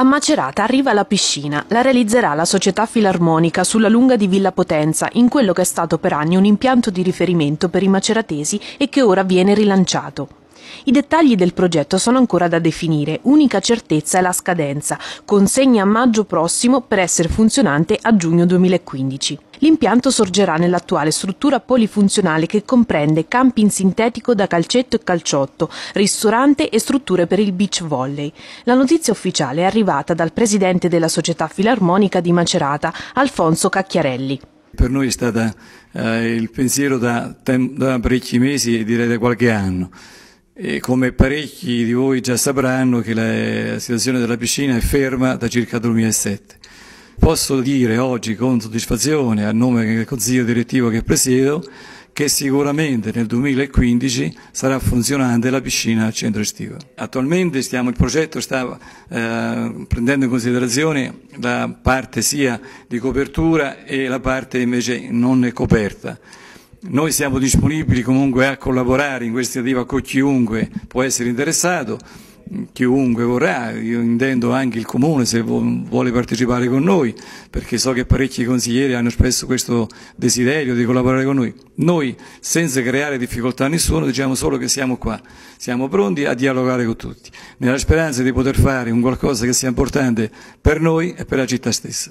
A Macerata arriva la piscina, la realizzerà la Società Filarmonica sulla lunga di Villa Potenza, in quello che è stato per anni un impianto di riferimento per i maceratesi e che ora viene rilanciato. I dettagli del progetto sono ancora da definire, unica certezza è la scadenza, consegna a maggio prossimo per essere funzionante a giugno 2015. L'impianto sorgerà nell'attuale struttura polifunzionale che comprende campi in sintetico da calcetto e calciotto, ristorante e strutture per il beach volley. La notizia ufficiale è arrivata dal presidente della Società Filarmonica di Macerata, Alfonso Cacchiarelli. Per noi è stato eh, il pensiero da, da parecchi mesi e direi da qualche anno. E come parecchi di voi già sapranno che la situazione della piscina è ferma da circa 2007. Posso dire oggi con soddisfazione a nome del Consiglio direttivo che presiedo che sicuramente nel 2015 sarà funzionante la piscina al centro estivo. Attualmente stiamo, il progetto sta eh, prendendo in considerazione la parte sia di copertura e la parte invece non è coperta. Noi siamo disponibili comunque a collaborare in questa attività con chiunque può essere interessato chiunque vorrà, io intendo anche il Comune se vuole partecipare con noi, perché so che parecchi consiglieri hanno espresso questo desiderio di collaborare con noi. Noi, senza creare difficoltà a nessuno, diciamo solo che siamo qua, siamo pronti a dialogare con tutti, nella speranza di poter fare un qualcosa che sia importante per noi e per la città stessa.